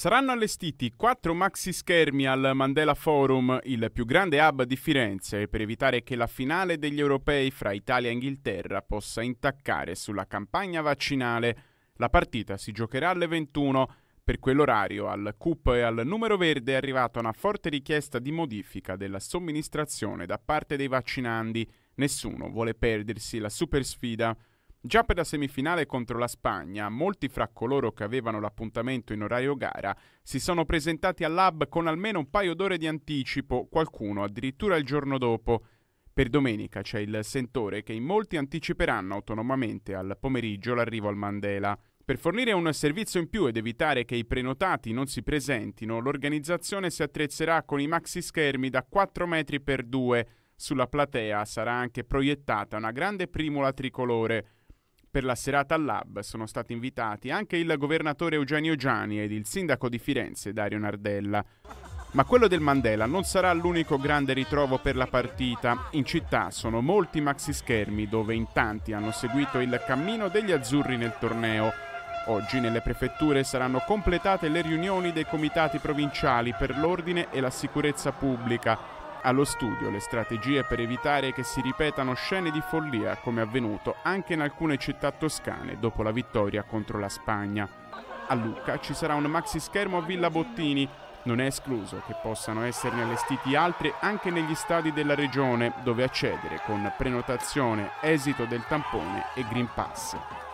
Saranno allestiti quattro maxi schermi al Mandela Forum, il più grande hub di Firenze, per evitare che la finale degli europei fra Italia e Inghilterra possa intaccare sulla campagna vaccinale. La partita si giocherà alle 21. Per quell'orario al CUP e al numero verde è arrivata una forte richiesta di modifica della somministrazione da parte dei vaccinandi. Nessuno vuole perdersi la super sfida. Già per la semifinale contro la Spagna, molti fra coloro che avevano l'appuntamento in orario gara si sono presentati al lab con almeno un paio d'ore di anticipo, qualcuno addirittura il giorno dopo. Per domenica c'è il sentore che in molti anticiperanno autonomamente al pomeriggio l'arrivo al Mandela. Per fornire un servizio in più ed evitare che i prenotati non si presentino, l'organizzazione si attrezzerà con i maxi schermi da 4 metri per 2. Sulla platea sarà anche proiettata una grande primula tricolore. Per la serata al Lab sono stati invitati anche il governatore Eugenio Giani ed il sindaco di Firenze Dario Nardella. Ma quello del Mandela non sarà l'unico grande ritrovo per la partita. In città sono molti maxi schermi dove in tanti hanno seguito il cammino degli azzurri nel torneo. Oggi nelle prefetture saranno completate le riunioni dei comitati provinciali per l'ordine e la sicurezza pubblica allo studio le strategie per evitare che si ripetano scene di follia come avvenuto anche in alcune città toscane dopo la vittoria contro la Spagna. A Lucca ci sarà un maxi schermo a Villa Bottini. Non è escluso che possano esserne allestiti altri anche negli stadi della regione, dove accedere con prenotazione, esito del tampone e Green Pass.